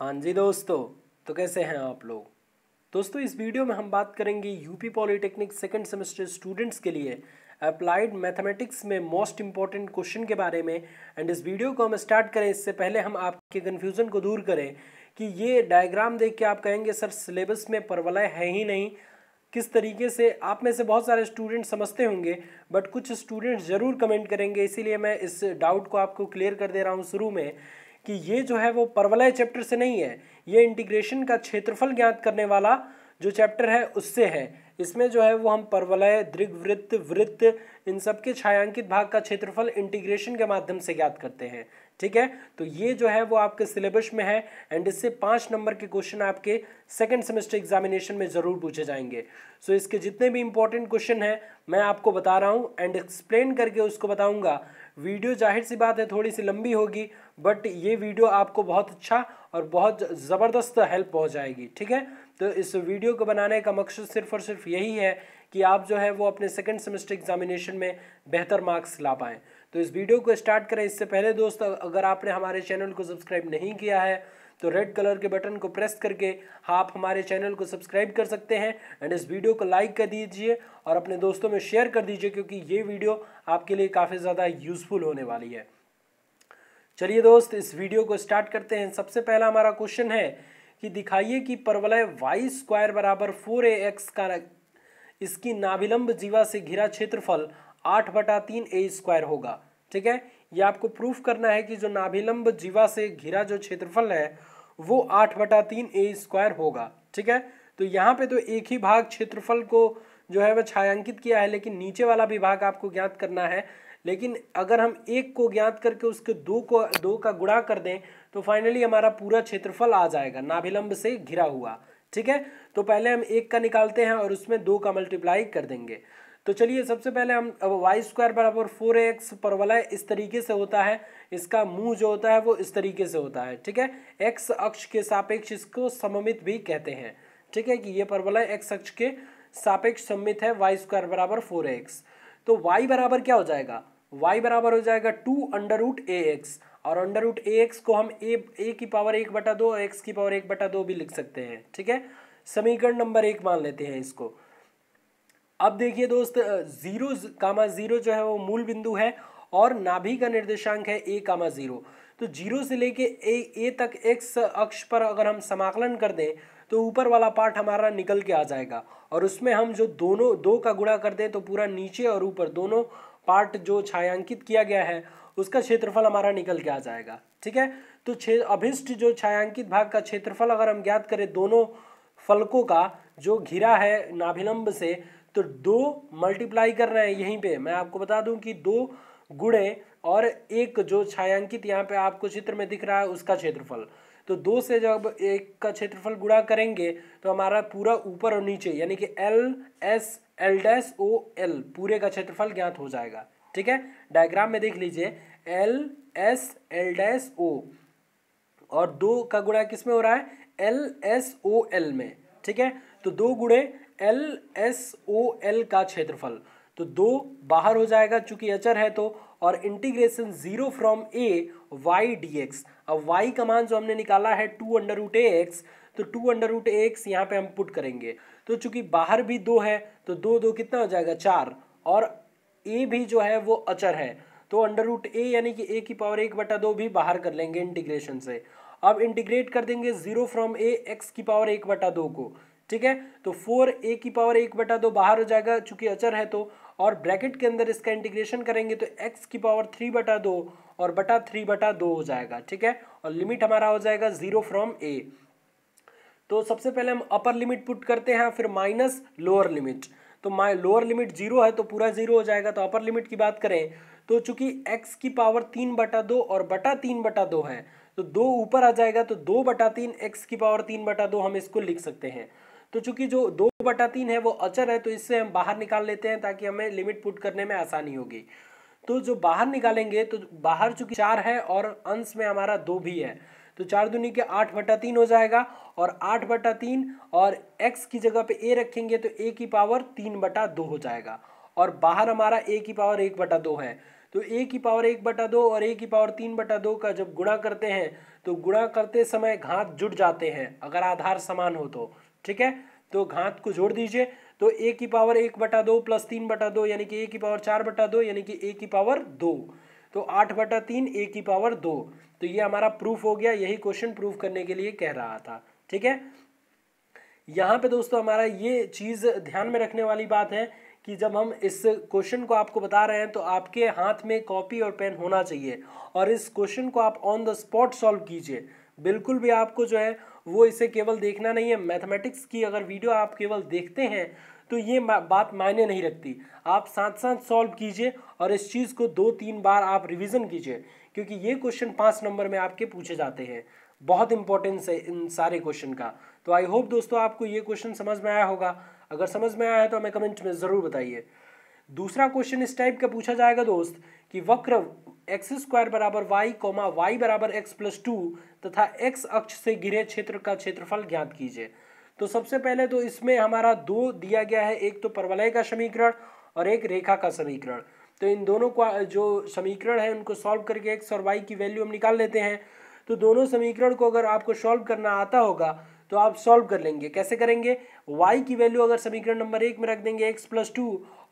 हाँ जी दोस्तों तो कैसे हैं आप लोग दोस्तों इस वीडियो में हम बात करेंगे UP polytechnic second semester students के लिए अप्लाइड मैथमेटिक्स में मोस्ट इम्पॉर्टेंट क्वेश्चन के बारे में एंड इस वीडियो को हम स्टार्ट करें इससे पहले हम आपके कन्फ्यूज़न को दूर करें कि ये डायग्राम देख के आप कहेंगे सर सिलेबस में परवलय है ही नहीं किस तरीके से आप में से बहुत सारे स्टूडेंट समझते होंगे बट कुछ स्टूडेंट्स ज़रूर कमेंट करेंगे इसीलिए मैं इस डाउट को आपको क्लियर कर दे रहा हूँ शुरू में कि ये जो है वो परवलय चैप्टर से नहीं है ये इंटीग्रेशन का क्षेत्रफल ज्ञात करने वाला जो चैप्टर है उससे है इसमें जो है वो हम परवलय दृग वृत्त वृत्त इन सब के छायांकित भाग का क्षेत्रफल इंटीग्रेशन के माध्यम से ज्ञात करते हैं ठीक है तो ये जो है वो आपके सिलेबस में है एंड इससे पाँच नंबर के क्वेश्चन आपके सेकेंड सेमेस्टर एग्जामिनेशन में ज़रूर पूछे जाएंगे सो इसके जितने भी इंपॉर्टेंट क्वेश्चन हैं मैं आपको बता रहा हूँ एंड एक्सप्लेन करके उसको बताऊँगा वीडियो जाहिर सी बात है थोड़ी सी लंबी होगी बट ये वीडियो आपको बहुत अच्छा और बहुत ज़बरदस्त हेल्प हो जाएगी ठीक है तो इस वीडियो को बनाने का मकसद सिर्फ और सिर्फ यही है कि आप जो है वो अपने सेकेंड सेमेस्टर एग्जामिनेशन में बेहतर मार्क्स ला पाएँ तो इस वीडियो को स्टार्ट करें इससे पहले दोस्त अगर आपने हमारे चैनल को सब्सक्राइब नहीं किया है तो रेड कलर के बटन को प्रेस करके आप हमारे चैनल को सब्सक्राइब कर सकते हैं एंड इस वीडियो को लाइक कर दीजिए और अपने दोस्तों में शेयर कर दीजिए क्योंकि ये वीडियो आपके लिए काफ़ी ज़्यादा यूज़फुल होने वाली है चलिए दोस्त इस वीडियो को स्टार्ट करते हैं सबसे पहला हमारा क्वेश्चन है कि दिखाइए कि परवलय वाई स्क्वायर बराबर फोर ए एक्स का इसकी नाभिलंब जीवा से घिरा क्षेत्रफल आठ बटा तीन ए स्क्वायर होगा ठीक है ये आपको प्रूफ करना है कि जो नाभिलंब जीवा से घिरा जो क्षेत्रफल है वो आठ बटा तीन ए स्क्वायर होगा ठीक है तो यहाँ पे तो एक ही भाग क्षेत्रफल को जो है वह छायांकित किया है लेकिन नीचे वाला भी भाग आपको ज्ञात करना है लेकिन अगर हम एक को ज्ञात करके उसके दो को दो का गुणा कर दें तो फाइनली हमारा पूरा क्षेत्रफल आ जाएगा नाभिलंब से घिरा हुआ ठीक है तो पहले हम एक का निकालते हैं और उसमें दो का मल्टीप्लाई कर देंगे तो चलिए सबसे पहले हम अब वाई स्क्वायर बराबर फोर एक्स परवलय इस तरीके से होता है इसका मुंह जो होता है वो इस तरीके से होता है ठीक है एक्स अक्ष के सापेक्ष इसको सममित भी कहते हैं ठीक है कि ये परवलय एक्स अक्ष के सापेक्ष सम्मित है वाई स्क्वायर बराबर फोर एक्स तो y बराबर क्या हो जाएगा y बराबर हो जाएगा two under root a x और अंडर रूट ए एक्स को हम ए ए की पावर एक बटा दो और एक्स की पावर एक बटा दो भी लिख सकते हैं ठीक है समीकरण नंबर एक मान लेते हैं इसको अब देखिए दोस्त जीरो कामा जीरो जो है वो मूल बिंदु है और नाभि का निर्देशांक है ए कामा जीरो तो जीरो से लेके ए ए तक एक्स अक्ष पर अगर हम समाकलन कर दें तो ऊपर वाला पार्ट हमारा निकल के आ जाएगा और उसमें हम जो दोनों दो का गुणा कर दें तो पूरा नीचे और ऊपर दोनों पार्ट जो छायांकित किया गया है उसका क्षेत्रफल हमारा निकल के आ जाएगा ठीक है तो अभिष्ट जो छायांकित भाग का क्षेत्रफल अगर हम ज्ञात करें दोनों फलकों का जो घिरा है नाभिलंब से तो दो मल्टीप्लाई कर रहे हैं यहीं पे मैं आपको बता दूं कि दो गुणे और एक जो छायांकित यहाँ पे आपको चित्र में दिख रहा है उसका क्षेत्रफल तो दो से जब एक का क्षेत्रफल गुणा करेंगे तो हमारा पूरा ऊपर और नीचे यानी कि L S L dash O L पूरे का क्षेत्रफल ज्ञात हो जाएगा ठीक है डायग्राम में देख लीजिए L S L dash O और दो का गुणा किस में हो रहा है एल एस ओ एल में ठीक है तो दो गुणे एल एस ओ एल का क्षेत्रफल तो दो बाहर हो जाएगा चूंकि अचर है तो और integration zero from a y d x अब वाई का मान जो हमने निकाला है two under root a x तो टू अंडर रूट एक्स यहाँ पे हम पुट करेंगे तो चूंकि बाहर भी दो है तो दो दो कितना हो जाएगा चार और ए भी जो है वो अचर है तो अंडर रूट ए यानी कि ए की पावर एक बटा दो भी बाहर कर लेंगे इंटीग्रेशन से अब इंटीग्रेट कर देंगे जीरो फ्रॉम ए एक्स की पावर एक बटा दो को ठीक है तो फोर ए की पावर एक बटा दो बाहर हो जाएगा चूंकि अचर है तो और ब्रैकेट के अंदर इसका इंटीग्रेशन करेंगे तो x की पावर थ्री बटा दो और बटा थ्री बटा दो हो जाएगा ठीक है और लिमिट हमारा हो जाएगा जीरो फ्रॉम a तो सबसे पहले हम अपर लिमिट पुट करते हैं फिर माइनस लोअर लिमिट तो माई लोअर लिमिट जीरो है तो पूरा जीरो हो जाएगा तो अपर लिमिट की बात करें तो चूंकि x की पावर तीन बटा दो और बटा तीन बटा दो है तो दो ऊपर आ जाएगा तो दो बटा तीन एक्स की पावर तीन बटा दो हम इसको लिख सकते हैं तो चूंकि जो दो बटा तीन है वो अचर है तो इससे हम बाहर निकाल लेते हैं ताकि हमें लिमिट पुट करने में आसानी होगी तो जो बाहर निकालेंगे तो बाहर चूंकि चार है और अंश में हमारा दो भी है तो चार दुनिया के आठ बटा तीन हो जाएगा और आठ बटा तीन और एक्स की जगह पे ए रखेंगे तो ए की पावर तीन बटा दो हो जाएगा और बाहर हमारा ए की पावर एक बटा दो है तो ए की पावर एक बटा दो और ए की पावर तीन बटा दो का जब गुणा करते हैं तो गुणा करते समय घात जुट जाते हैं अगर आधार समान हो तो ठीक है तो घात को जोड़ दीजिए तो ए की पावर एक बटा दो प्लस तीन बटा दो यानी कि ए की पावर चार बटा दो यानी कि ए की पावर दो तो आठ बटा तीन ए की पावर दो तो ये हमारा प्रूफ हो गया यही क्वेश्चन प्रूफ करने के लिए कह रहा था ठीक है यहाँ पे दोस्तों हमारा ये चीज़ ध्यान में रखने वाली बात है कि जब हम इस क्वेश्चन को आपको बता रहे हैं तो आपके हाथ में कॉपी और पेन होना चाहिए और इस क्वेश्चन को आप ऑन द स्पॉट सॉल्व कीजिए बिल्कुल भी आपको जो है वो इसे केवल देखना नहीं है मैथमेटिक्स की अगर वीडियो आप केवल देखते हैं तो ये बात मायने नहीं रखती आप साथ साथ सॉल्व कीजिए और इस चीज़ को दो तीन बार आप रिविज़न कीजिए क्योंकि ये क्वेश्चन पाँच नंबर में आपके पूछे जाते हैं बहुत इंपॉर्टेंस है इन सारे क्वेश्चन का तो आई होप दोस्तों आपको ये क्वेश्चन समझ में आया होगा अगर समझ में आया है तो हमें कमेंट में ज़रूर बताइए दूसरा क्वेश्चन इस टाइप का पूछा जाएगा दोस्त कि वक्र एक्स स्क्वायर बराबर वाई कोमा वाई बराबर एक्स प्लस टू तथा एक्स अक्ष से घिरे क्षेत्र का क्षेत्रफल ज्ञात कीजिए तो सबसे पहले तो इसमें हमारा दो दिया गया है एक तो परवलय का समीकरण और एक रेखा का समीकरण तो इन दोनों का जो समीकरण है उनको सॉल्व करके एक्स और वाई की वैल्यू हम निकाल लेते हैं तो दोनों समीकरण को अगर आपको सॉल्व करना आता होगा तो आप सॉल्व कर लेंगे कैसे करेंगे वाई की वैल्यू अगर समीकरण नंबर एक में रख देंगे एक्स प्लस टू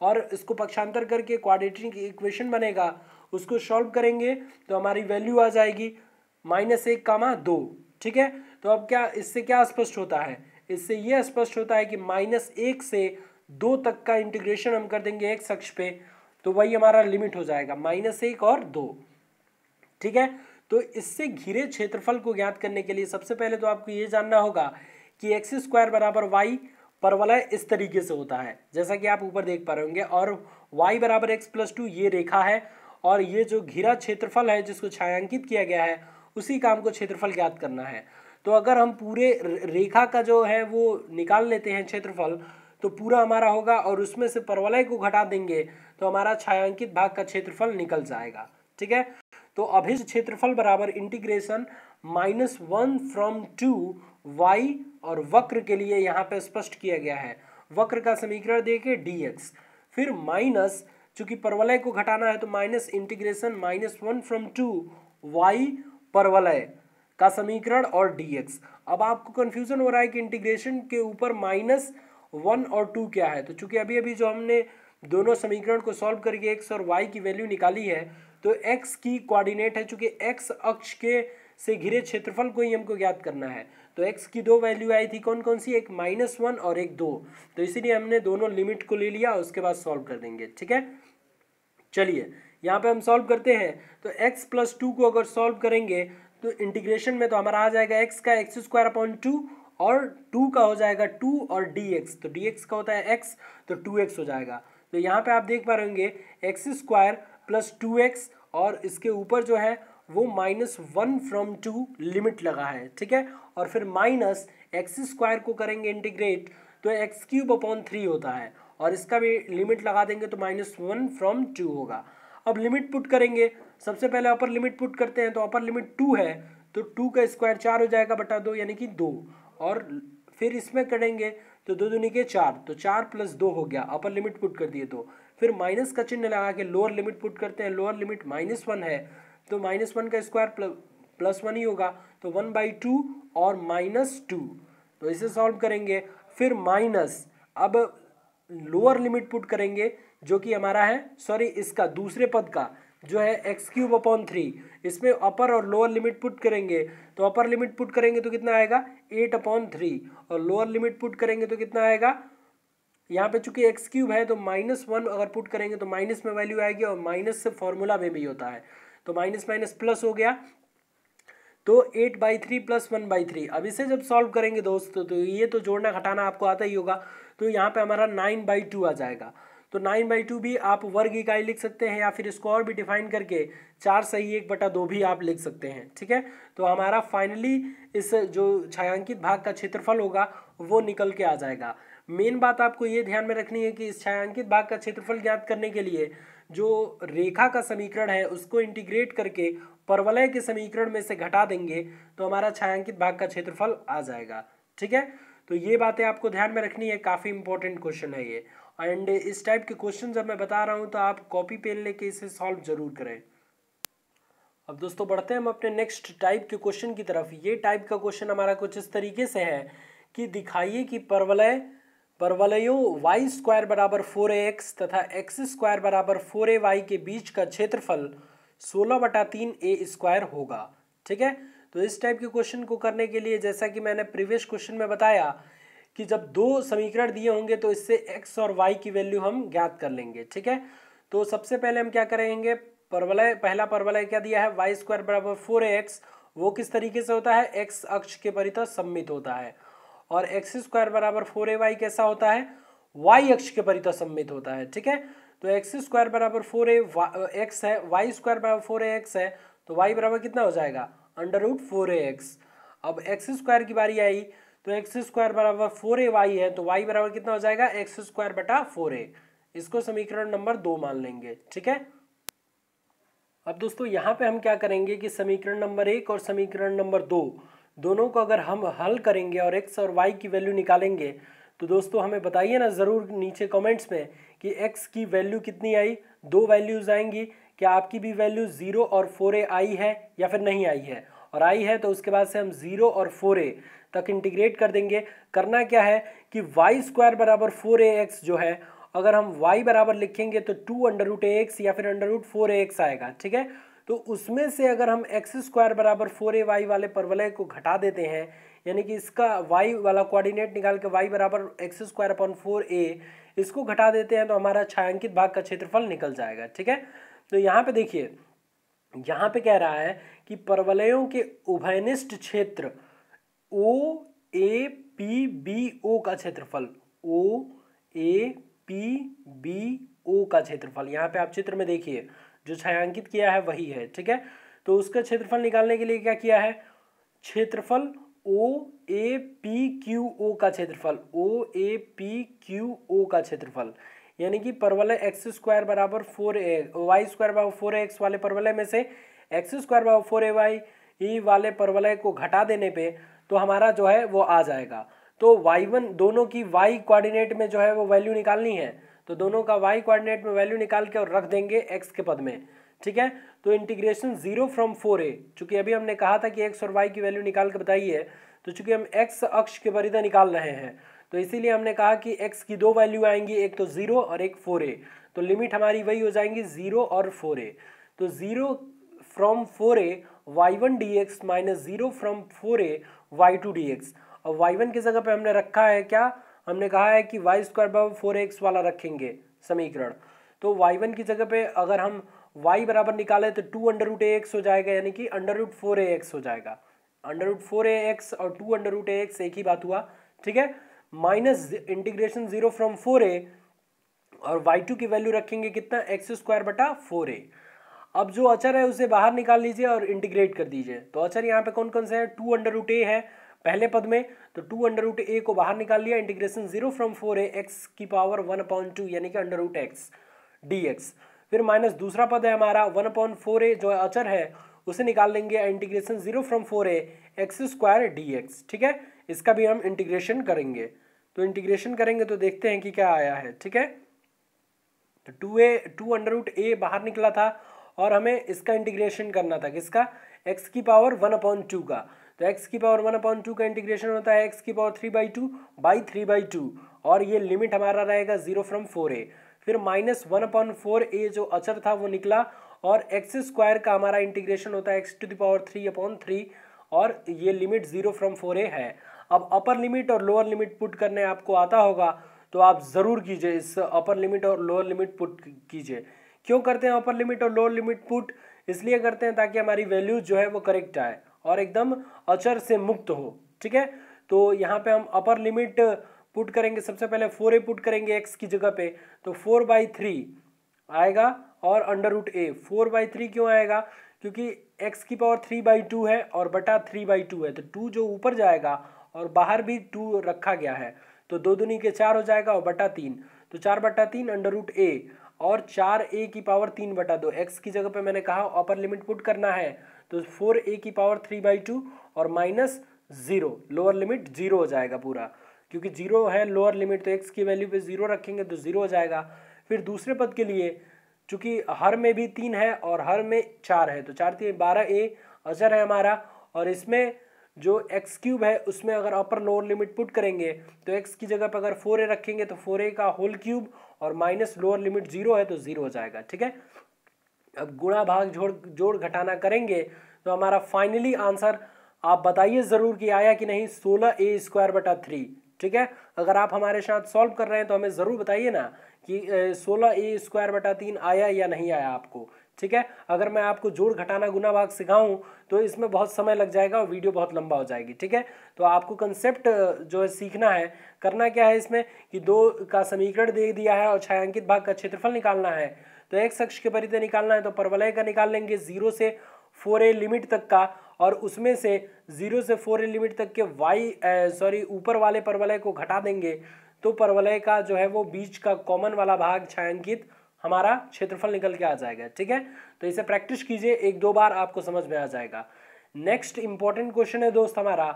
और इसको पक्षांतर करके क्वाड्रेटिक इक्वेशन बनेगा उसको सॉल्व करेंगे तो हमारी वैल्यू आ जाएगी माइनस एक कामा दो ठीक है तो अब क्या इससे क्या स्पष्ट होता है इससे ये स्पष्ट होता है कि माइनस एक से दो तक का इंटीग्रेशन हम कर देंगे एक्स अक्ष पे तो वही हमारा लिमिट हो जाएगा माइनस एक और दो ठीक है तो इससे घिरे क्षेत्रफल को ज्ञात करने के लिए सबसे पहले तो आपको ये जानना होगा कि एक्स स्क्वायर बराबर वाई परवलय इस तरीके से होता है जैसा कि आप ऊपर देख पा रहे होंगे और वाई बराबर एक्स प्लस टू ये रेखा है और ये जो घिरा क्षेत्रफल है जिसको छायांकित किया गया है उसी काम को क्षेत्रफल ज्ञात करना है तो अगर हम पूरे रेखा का जो है वो निकाल लेते हैं क्षेत्रफल तो पूरा हमारा होगा और उसमें से परवलय को घटा देंगे तो हमारा छायांकित भाग का क्षेत्रफल निकल जाएगा ठीक है तो अभिज क्षेत्रफल बराबर integration minus one from two y और वक्र के लिए यहाँ पे स्पष्ट किया गया है वक्र का समीकरण देखिए डी एक्स फिर माइनस चूंकि परवलय को घटाना है तो minus integration minus one from two y परवलय का समीकरण और डी एक्स अब आपको कन्फ्यूजन हो रहा है कि इंटीग्रेशन के ऊपर माइनस वन और टू क्या है तो चूंकि अभी अभी जो हमने दोनों समीकरण को सॉल्व करके एक्स और वाई की वैल्यू निकाली है तो एक्स की कोऑर्डिनेट है चूंकि एक्स अक्ष के से घिरे क्षेत्रफल को ही हमको ज्ञात करना है तो x की दो वैल्यू आई थी कौन कौन सी एक माइनस वन और एक दो तो इसीलिए हमने दोनों लिमिट को ले लिया उसके बाद सॉल्व कर देंगे ठीक है चलिए यहाँ पे हम सॉल्व करते हैं तो x प्लस टू को अगर सॉल्व करेंगे तो इंटीग्रेशन में तो हमारा आ जाएगा x का एक्स स्क्वायर अपॉन टू और टू का हो जाएगा टू और dx तो dx का होता है x तो एक्स हो जाएगा तो यहाँ पे आप देख पा रहे होंगे x square plus two x और इसके ऊपर जो है वो minus one from two limit लगा है ठीक है और फिर माइनस एक्स स्क्वायर को करेंगे इंटीग्रेट तो एक्स क्यूब अपॉन थ्री होता है और इसका भी लिमिट लगा देंगे तो माइनस वन फ्रॉम टू होगा अब लिमिट पुट करेंगे सबसे पहले अपर लिमिट पुट करते हैं तो अपर लिमिट टू है तो टू का स्क्वायर चार हो जाएगा बटा दो यानी कि दो और फिर इसमें करेंगे तो दो दुनिया के चार तो चार प्लस दो हो गया अपर लिमिट पुट कर दिए तो फिर माइनस का चिन्ह लगा के लोअर लिमिट पुट करते हैं लोअर लिमिट माइनस वन है तो माइनस वन का स्क्वायर प्लस वन ही होगा तो वन बाई टू और माइनस टू तो इसे सॉल्व करेंगे फिर माइनस अब लोअर लिमिट पुट करेंगे जो कि हमारा है सॉरी इसका दूसरे पद का जो है एक्स क्यूब अपॉन थ्री इसमें अपर और लोअर लिमिट पुट करेंगे तो अपर लिमिट पुट करेंगे तो कितना आएगा एट अपॉन थ्री और लोअर लिमिट पुट करेंगे तो कितना आएगा यहाँ पे चूंकि एक्स क्यूब है तो माइनस वन अगर पुट करेंगे तो माइनस में वैल्यू आएगी और माइनस से फॉर्मूला में भी होता है तो माइनस माइनस प्लस हो गया तो eight by three plus one by three अब इसे जब सॉल्व करेंगे दोस्तों तो ये तो जोड़ना घटाना आपको आता ही होगा तो यहाँ पे हमारा नाइन बाई टू आ जाएगा तो नाइन बाई टू भी आप वर्ग इकाई लिख सकते हैं या फिर इसको और भी डिफाइन करके चार सही एक बटा दो भी आप लिख सकते हैं ठीक है तो हमारा फाइनली इस जो छायांकित भाग का क्षेत्रफल होगा वो निकल के आ जाएगा मेन बात आपको ये ध्यान में रखनी है कि इस छायांकित भाग का क्षेत्रफल ज्ञात करने के लिए जो रेखा का समीकरण है उसको इंटीग्रेट करके परवलय के समीकरण में से घटा देंगे तो हमारा छायांकित भाग का क्षेत्रफल आ जाएगा ठीक है तो ये बातें आपको ध्यान में रखनी है काफ़ी इंपॉर्टेंट क्वेश्चन है ये एंड इस टाइप के क्वेश्चन जब मैं बता रहा हूँ तो आप कॉपी पेन लेके इसे सॉल्व जरूर करें अब दोस्तों बढ़ते हैं हम अपने नेक्स्ट टाइप के क्वेश्चन की तरफ ये टाइप का क्वेश्चन हमारा कुछ इस तरीके से है कि दिखाइए कि परवलय परवलयों वाई स्क्वायर बराबर फोर ए एक्स तथा एक्स स्क्वायर बराबर फोर ए वाई के बीच का क्षेत्रफल सोलह बटा तीन ए स्क्वायर होगा ठीक है तो इस टाइप के क्वेश्चन को करने के लिए जैसा कि मैंने प्रीवियस क्वेश्चन में बताया कि जब दो समीकरण दिए होंगे तो इससे एक्स और वाई की वैल्यू हम ज्ञात कर लेंगे ठीक है तो सबसे पहले हम क्या करेंगे परवलय पहला परवलय क्या दिया है वाई स्क्वायर बराबर फोर ए एक्स वो किस तरीके से होता है एक्स अक्ष के परितः सम्मित होता है और एक्स स्क्वायर बराबर फोर ए वाई कैसा होता है वाई अक्ष के परिता सम्मित होता है ठीक है तो एक्स स्क्वायर बराबर फोर ए एक्स है वाई स्क्वायर बराबर फोर ए एक्स है तो वाई बराबर कितना हो जाएगा under root four a x अब एक्स स्क्वायर की बारी आई तो एक्स स्क्वायर बराबर फोर ए वाई है तो वाई बराबर कितना हो जाएगा एक्स स्क्वायर बटा फोर ए इसको समीकरण नंबर दो मान लेंगे ठीक है अब दोस्तों यहाँ पे हम क्या करेंगे कि समीकरण नंबर एक और समीकरण नंबर दो दोनों को अगर हम हल करेंगे और एक्स और वाई की वैल्यू निकालेंगे तो दोस्तों हमें बताइए ना ज़रूर नीचे कमेंट्स में कि एक्स की वैल्यू कितनी आई दो वैल्यूज़ आएंगी क्या आपकी भी वैल्यू ज़ीरो और फोर ए आई है या फिर नहीं आई है और आई है तो उसके बाद से हम ज़ीरो और फोर ए तक इंटीग्रेट कर देंगे करना क्या है कि वाई स्क्वायर बराबर फोर ए एक्स जो है अगर हम y बराबर लिखेंगे तो two under root a x या फिर under root four a x आएगा ठीक है तो उसमें से अगर हम एक्स स्क्वायर बराबर फोर ए वाई वाले परवलय को घटा देते हैं यानी कि इसका वाई वाला कोऑर्डिनेट निकाल के वाई बराबर x square upon four a इसको घटा देते हैं तो हमारा छायांकित भाग का क्षेत्रफल निकल जाएगा ठीक है तो यहाँ पे देखिए यहाँ पे कह रहा है कि परवलयों के उभयनिष्ठ क्षेत्र ओ ए पी बी ओ का क्षेत्रफल ओ ए पी बी ओ का क्षेत्रफल यहाँ पे आप चित्र में देखिए जो छायांकित किया है वही है ठीक है तो उसका क्षेत्रफल निकालने के लिए क्या किया है क्षेत्रफल ओ ए पी क्यू ओ का क्षेत्रफल ओ ए पी क्यू ओ का क्षेत्रफल यानी कि परवलय एक्स स्क्वायर बराबर फोर ए वाई स्क्वायर बराबर फोर एक्स वाले परवलय में से एक्स स्क्वायर बराबर फोर ए वाई ई वाले परवलय को घटा देने पे तो हमारा जो है वो आ जाएगा तो वाई वन दोनों की वाई कोऑर्डिनेट में जो है वो वैल्यू निकालनी है तो दोनों का वाई कोऑर्डिनेट में वैल्यू निकाल के और रख देंगे एक्स के पद में ठीक है तो integration zero from four a चूंकि अभी हमने कहा था कि एक्स और वाई की वैल्यू निकाल के बताइए तो चूंकि हम एक्स अक्ष के परिधा निकाल रहे हैं तो इसीलिए हमने कहा कि एक्स की दो वैल्यू आएंगी एक तो जीरो और एक फोर ए तो लिमिट हमारी वही हो जाएंगी जीरो और फोर ए तो zero from four a y one d x minus zero from four a y two d x और वाई वन की जगह पे हमने रखा है क्या हमने कहा है कि वाई स्क्वायर बराबर फोर एक्स वाला रखेंगे समीकरण तो वाई वन की जगह पे अगर हम वाई बराबर निकाले तो टू अंडर रूट एक्स हो जाएगा यानी कि अंडर रूट फोर एक्स हो जाएगा अंडर रूट फोर एक्स और टू अंडर रूट एक्स एक ही बात हुआ ठीक है minus integration zero from four a और वाई टू की वैल्यू रखेंगे कितना एक्स स्क्वायर बटा फोर ए अब जो अचर है उसे बाहर निकाल लीजिए और इंटीग्रेट कर दीजिए तो अचर यहाँ पे कौन कौन से है टू अंडर रूट ए है पहले पद में तो टू अंडर रूट ए को बाहर निकाल लिया integration zero from four a x की पावर वन अपॉइंट टू यानी कि under root x d x फिर माइनस दूसरा पद है हमारा वन अपॉइंट फोर ए जो अचर है उसे निकाल लेंगे integration zero from four a x square d x ठीक है इसका भी हम इंटीग्रेशन करेंगे तो इंटीग्रेशन करेंगे तो देखते हैं कि क्या आया है ठीक है तो two a two under root a बाहर निकला था और हमें इसका इंटीग्रेशन करना था किसका एक्स की पावर वन अपॉइंट टू का तो एक्स की पावर वन अपॉन टू का इंटीग्रेशन होता है एक्स की power three by two by three by two और ये लिमिट हमारा रहेगा जीरो फ्रॉम फोर ए फिर minus one upon four a जो अचर था वो निकला और एक्स स्क्वायर का हमारा इंटीग्रेशन होता है x to the power three upon three और ये limit zero from four a है अब अपर लिमिट और लोअर लिमिट पुट करने आपको आता होगा तो आप ज़रूर कीजिए इस अपर लिमिट और लोअर लिमिट पुट कीजिए क्यों करते हैं अपर लिमिट और लोअर लिमिट पुट इसलिए करते हैं ताकि हमारी वैल्यूज जो है वो करेक्ट आए और एकदम अचर से मुक्त हो ठीक है तो यहाँ पे हम अपर लिमिट पुट करेंगे सबसे पहले फोर ए पुट करेंगे एक्स की जगह पे तो फोर बाई थ्री आएगा और under root a four by three क्यों आएगा क्योंकि एक्स की पावर थ्री बाई टू है और बटा थ्री बाई टू है तो टू जो ऊपर जाएगा और बाहर भी टू रखा गया है तो दो दुनी के चार हो जाएगा और बटा तीन तो चार बटा तीन अंडर रूट ए और चार ए की पावर तीन बटा दो एक्स की जगह पे मैंने कहा अपर लिमिट पुट करना है तो फोर ए की पावर थ्री बाई टू और minus zero lower limit zero हो जाएगा पूरा क्योंकि जीरो है लोअर लिमिट तो एक्स की वैल्यू पे जीरो रखेंगे तो जीरो हो जाएगा फिर दूसरे पद के लिए चूंकि हर में भी तीन है और हर में चार है तो चार तीन बारह ए अजर है हमारा और इसमें जो एक्स क्यूब है उसमें अगर अपर लोअर लिमिट पुट करेंगे तो एक्स की जगह पर अगर फोर ए रखेंगे तो फोर ए का होल क्यूब और माइनस लोअर लिमिट जीरो है तो जीरो हो जाएगा ठीक है अब गुणा भाग जोड़ जोड़ घटाना करेंगे तो हमारा फाइनली आंसर आप बताइए ज़रूर कि आया कि नहीं सोलह ए स्क्वायर बटा थ्री ठीक है अगर आप हमारे साथ सॉल्व कर रहे हैं तो हमें ज़रूर बताइए ना कि सोलह ए स्क्वायर बटा तीन आया या नहीं आया आपको ठीक है अगर मैं आपको जोड़ घटाना गुना भाग सिखाऊं तो इसमें बहुत समय लग जाएगा और वीडियो बहुत लंबा हो जाएगी ठीक है तो आपको कंसेप्ट जो है सीखना है करना क्या है इसमें कि दो का समीकरण दे दिया है और छायांकित भाग का क्षेत्रफल निकालना है तो एक्स अक्ष के परिधि निकालना है तो परवलय का निकाल लेंगे जीरो से फोर ए लिमिट तक का और उसमें से जीरो से फोर ए लिमिट तक के वाई सॉरी ऊपर वाले परवलय को घटा देंगे तो परवलय का जो है वो बीच का कॉमन वाला भाग छायांकित हमारा क्षेत्रफल निकल के आ जाएगा ठीक है तो इसे प्रैक्टिस कीजिए एक दो बार आपको समझ में आ जाएगा नेक्स्ट इंपॉर्टेंट क्वेश्चन है दोस्त हमारा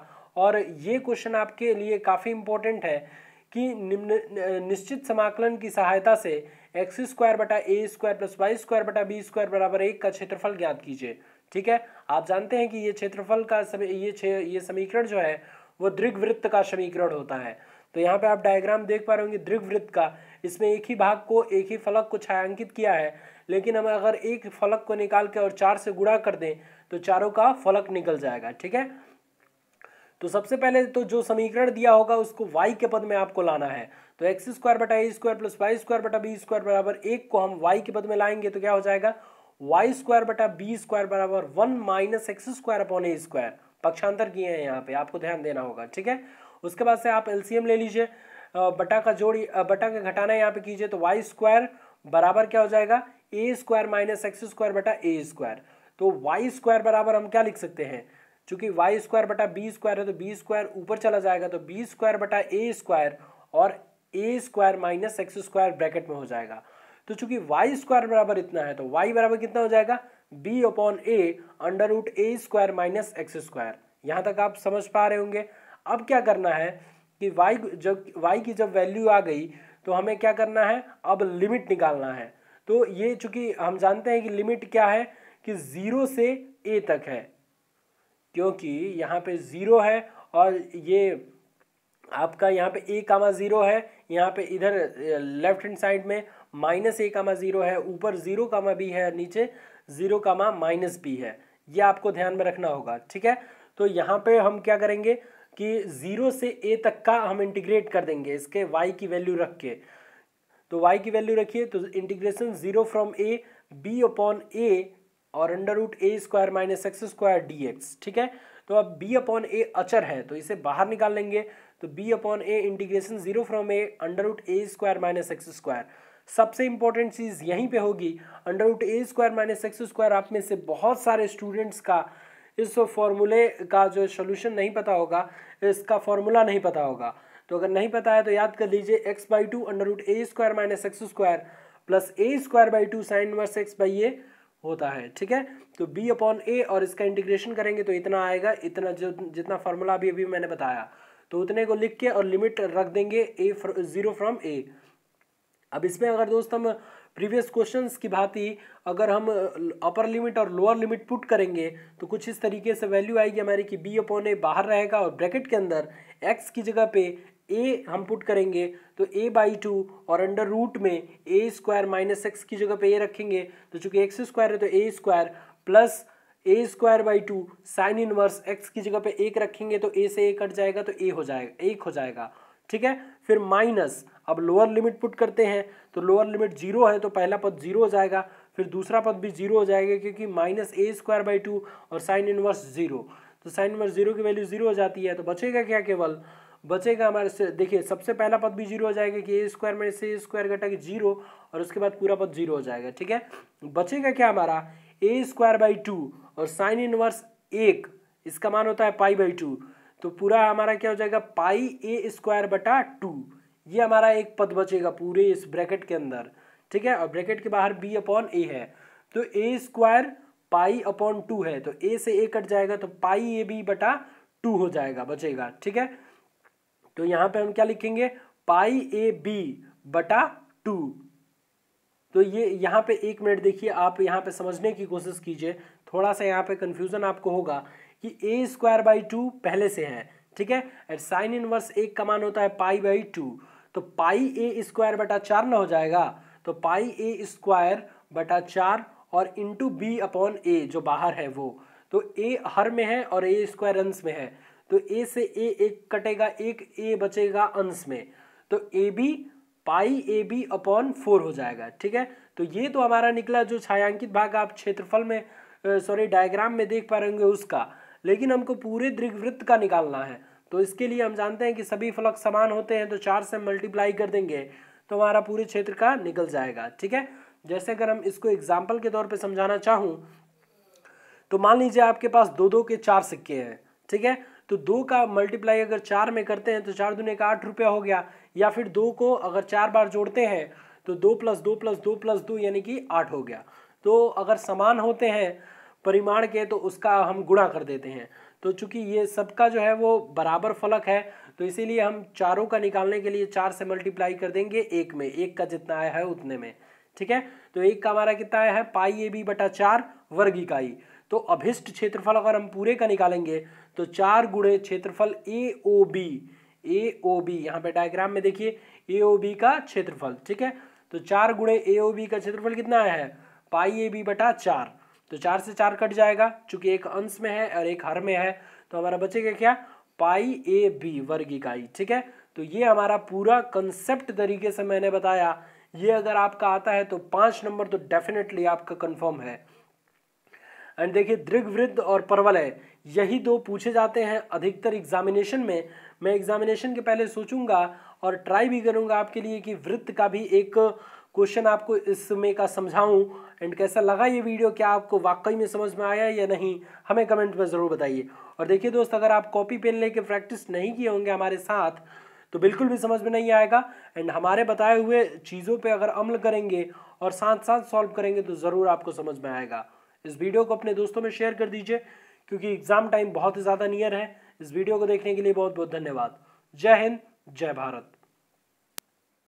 और ये क्वेश्चन आपके लिए काफ़ी इंपॉर्टेंट है कि निम्न निश्चित समाकलन की सहायता से एक्स स्क्वायर बटा a square plus y square बटा बी स्क्वायर बराबर एक का क्षेत्रफल ज्ञात कीजिए ठीक है आप जानते हैं कि ये क्षेत्रफल का समी, ये ये समीकरण जो है वो दृग्वृत्त का समीकरण होता है तो यहाँ पे आप डायग्राम देख पा रहे होंगे दृग्वृत्त का इसमें एक ही भाग को एक ही फलक को छायांकित किया है लेकिन हम अगर एक फलक को निकाल के और चार से गुणा कर दें तो चारों का फलक निकल जाएगा ठीक है तो सबसे पहले तो जो समीकरण दिया होगा उसको y के पद में आपको लाना है तो एक्स स्क्वायर बटा a square plus y square बटा बी स्क्वायर बराबर एक को हम वाई के पद में लाएंगे तो क्या हो जाएगा वाई स्क्वायर बटा बी स्क्वायर बराबर one minus x square upon a square पक्षांतर किए हैं यहाँ पे आपको ध्यान देना होगा ठीक है उसके बाद से आप एलसीएम ले लीजिए बटा का जोड़ बटा का घटाना यहाँ पे कीजिए तो वाई स्क्वायर बराबर क्या हो जाएगा a square minus x square बटा ए स्क्वायर तो वाई स्क्वायर बराबर हम क्या लिख सकते हैं चूंकि वाई स्क्वायर बटा बी स्क्वायर है तो बी स्क्वायर ऊपर चला जाएगा तो बी स्क्वायर बटा ए स्क्वायर और a square minus x square bracket में हो जाएगा तो चूंकि वाई स्क्वायर बराबर इतना है तो वाई बराबर कितना हो जाएगा b upon a under root a square minus x square यहाँ तक आप समझ पा रहे होंगे अब क्या करना है कि y जब y की जब वैल्यू आ गई तो हमें क्या करना है अब लिमिट निकालना है तो ये चूंकि हम जानते हैं कि लिमिट क्या है कि ज़ीरो से a तक है क्योंकि यहाँ पे ज़ीरो है और ये आपका यहाँ पे ए कामा ज़ीरो है यहाँ पे इधर लेफ्ट हैंड साइड में माइनस ए कामा ज़ीरो है ऊपर ज़ीरो कामा बी है नीचे ज़ीरो कामा माइनस बी है ये आपको ध्यान में रखना होगा ठीक है तो यहाँ पे हम क्या करेंगे कि ज़ीरो से ए तक का हम इंटीग्रेट कर देंगे इसके वाई की वैल्यू रख के तो वाई की वैल्यू रखिए तो integration zero from a b upon a और under root a square minus x square d x ठीक है तो अब बी अपॉन ए अचर है तो इसे बाहर निकाल लेंगे तो b upon a integration zero from a under root a square minus x square सबसे इंपॉर्टेंट चीज़ यहीं पे होगी under root a square minus x square आप में से बहुत सारे स्टूडेंट्स का इस फॉर्मूले का जो सोल्यूशन नहीं पता होगा इसका फॉर्मूला नहीं पता होगा तो अगर नहीं पता है तो याद कर लीजिए x by two under root a square minus x square plus a square by two sine inverse x by a होता है ठीक है तो बी अपॉन ए और इसका इंटीग्रेशन करेंगे तो इतना आएगा इतना जो जितना फॉर्मूला अभी अभी मैंने बताया तो उतने को लिख के और लिमिट रख देंगे ए फ्र, जीरो फ्रॉम ए अब इसमें अगर दोस्त हम प्रीवियस क्वेश्चंस की भांति अगर हम अपर लिमिट और लोअर लिमिट पुट करेंगे तो कुछ इस तरीके से वैल्यू आएगी हमारी कि बी अपॉन ए बाहर रहेगा और ब्रैकेट के अंदर एक्स की जगह पे ए हम पुट करेंगे तो ए बाई टू और अंडर रूट में ए स्क्वायर माइनस एक्स की जगह पे ए रखेंगे तो चूंकि एक्स स्क्वायर है तो a square plus a square by two sine inverse x की जगह पे एक रखेंगे तो ए से ए कट जाएगा तो ए हो जाएगा एक हो जाएगा ठीक है फिर माइनस अब लोअर लिमिट पुट करते हैं तो लोअर लिमिट जीरो है तो पहला पद जीरो हो जाएगा फिर दूसरा पद भी जीरो हो जाएगा क्योंकि minus a square by two और साइन इनवर्स जीरो तो साइन इनवर्स जीरो की वैल्यू जीरो हो जाती है तो बचेगा क्या केवल बचेगा हमारे से देखिए सबसे पहला पद भी जीरो हो जाएगा कि ए स्क्वायर में से ए स्क्वायर घटा के जीरो और उसके बाद पूरा पद जीरो हो जाएगा ठीक है बचेगा क्या हमारा ए स्क्वायर बाई टू और साइन इनवर्स एक इसका मान होता है पाई बाई टू तो पूरा हमारा क्या हो जाएगा पाई ए स्क्वायर बटा टू ये हमारा एक पद बचेगा पूरे इस ब्रैकेट के अंदर ठीक है और ब्रैकेट के बाहर बी अपॉन ए है तो a square pi upon two है तो ए से ए कट जाएगा तो पाई ए बी बटा टू हो जाएगा बचेगा ठीक है तो यहाँ पे हम क्या लिखेंगे पाई ए बी बटा टू तो ये यहाँ पे एक मिनट देखिए आप यहाँ पे समझने की कोशिश कीजिए थोड़ा सा यहाँ पे कन्फ्यूज़न आपको होगा कि ए स्क्वायर बाई टू पहले से है ठीक है एंड साइन इनवर्स एक का मान होता है पाई बाई टू तो पाई ए स्क्वायर बटा चार ना हो जाएगा तो पाई ए स्क्वायर बटा चार और इंटू बी अपॉन ए जो बाहर है वो तो ए हर में है और ए स्क्वायर अंश में है तो ए से ए एक कटेगा एक ए बचेगा अंश में तो a b pi a b upon four हो जाएगा ठीक है तो ये तो हमारा निकला जो छायांकित भाग आप क्षेत्रफल में सॉरी डायग्राम में देख पा रहे उसका लेकिन हमको पूरे दीर्घवृत्त का निकालना है तो इसके लिए हम जानते हैं कि सभी फलक समान होते हैं तो चार से मल्टीप्लाई कर देंगे तो हमारा पूरे क्षेत्र का निकल जाएगा ठीक है जैसे अगर हम इसको एग्जाम्पल के तौर पर समझाना चाहूँ तो मान लीजिए आपके पास दो दो के चार सिक्के हैं ठीक है तो दो का मल्टीप्लाई अगर चार में करते हैं तो चार दुनिया का आठ रुपया हो गया या फिर दो को अगर चार बार जोड़ते हैं तो दो प्लस दो प्लस दो प्लस दो यानी कि आठ हो गया तो अगर समान होते हैं परिमाण के तो उसका हम गुणा कर देते हैं तो चूंकि ये सबका जो है वो बराबर फलक है तो इसीलिए हम चारों का निकालने के लिए चार से मल्टीप्लाई कर देंगे एक में एक का जितना आया है उतने में ठीक है तो एक का हमारा कितना आया है पाई ए बी बटा चार वर्ग इकाई तो अभिष्ट क्षेत्रफल अगर हम पूरे का निकालेंगे तो चार गुणे क्षेत्रफल ए ओ बी ए ओ बी यहाँ पे डायग्राम में देखिए ए ओ बी का क्षेत्रफल ठीक है तो चार गुणे ए ओ बी का क्षेत्रफल कितना है पाई ए बी बटा चार तो चार से चार कट जाएगा चूंकि एक अंश में है और एक हर में है तो हमारा बचेगा क्या पाई ए बी वर्ग इकाई ठीक है तो ये हमारा पूरा कंसेप्ट तरीके से मैंने बताया ये अगर आपका आता है तो पांच नंबर तो डेफिनेटली आपका कंफर्म है एंड देखिए दृघ वृद्ध और परवलय यही दो पूछे जाते हैं अधिकतर एग्जामिनेशन में मैं एग्जामिनेशन के पहले सोचूंगा और ट्राई भी करूंगा आपके लिए कि वृत्त का भी एक क्वेश्चन आपको इसमें का समझाऊं एंड कैसा लगा ये वीडियो क्या आपको वाकई में समझ में आया या नहीं हमें कमेंट में ज़रूर बताइए और देखिए दोस्त अगर आप कॉपी पेन लेके प्रैक्टिस नहीं किए होंगे हमारे साथ तो बिल्कुल भी समझ में नहीं आएगा एंड हमारे बताए हुए चीज़ों पे अगर अमल करेंगे और साथ साथ सॉल्व करेंगे तो ज़रूर आपको समझ में आएगा इस वीडियो को अपने दोस्तों में शेयर कर दीजिए क्योंकि एग्ज़ाम टाइम बहुत ही ज़्यादा नियर है इस वीडियो को देखने के लिए बहुत बहुत धन्यवाद जय हिंद जय भारत